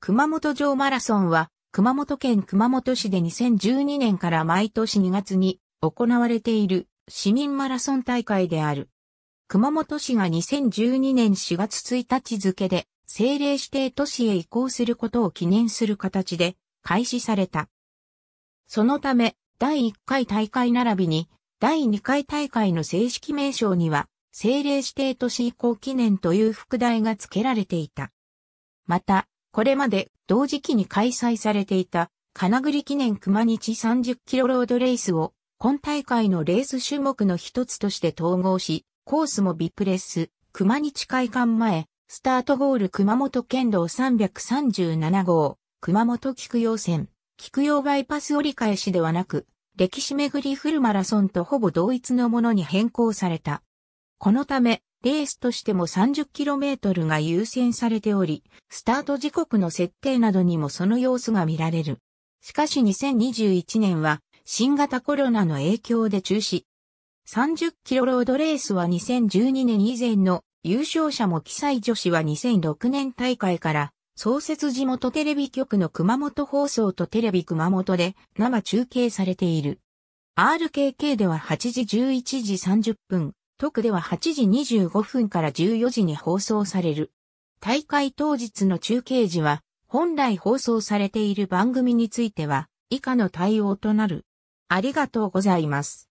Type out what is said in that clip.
熊本城マラソンは、熊本県熊本市で2012年から毎年2月に行われている市民マラソン大会である。熊本市が2012年4月1日付で政令指定都市へ移行することを記念する形で開始された。そのため、第1回大会並びに、第2回大会の正式名称には、政令指定都市移行記念という副題が付けられていた。また、これまで同時期に開催されていた金栗記念熊日30キロロードレースを今大会のレース種目の一つとして統合し、コースもビプレス、熊日会館前、スタートゴール熊本県道337号、熊本菊陽線、菊陽バイパス折り返しではなく、歴史巡りフルマラソンとほぼ同一のものに変更された。このため、レースとしても 30km が優先されており、スタート時刻の設定などにもその様子が見られる。しかし2021年は新型コロナの影響で中止。30キロロードレースは2012年以前の優勝者も記載女子は2006年大会から創設地元テレビ局の熊本放送とテレビ熊本で生中継されている。RKK では8時11時30分、特では8時25分から14時に放送される。大会当日の中継時は、本来放送されている番組については、以下の対応となる。ありがとうございます。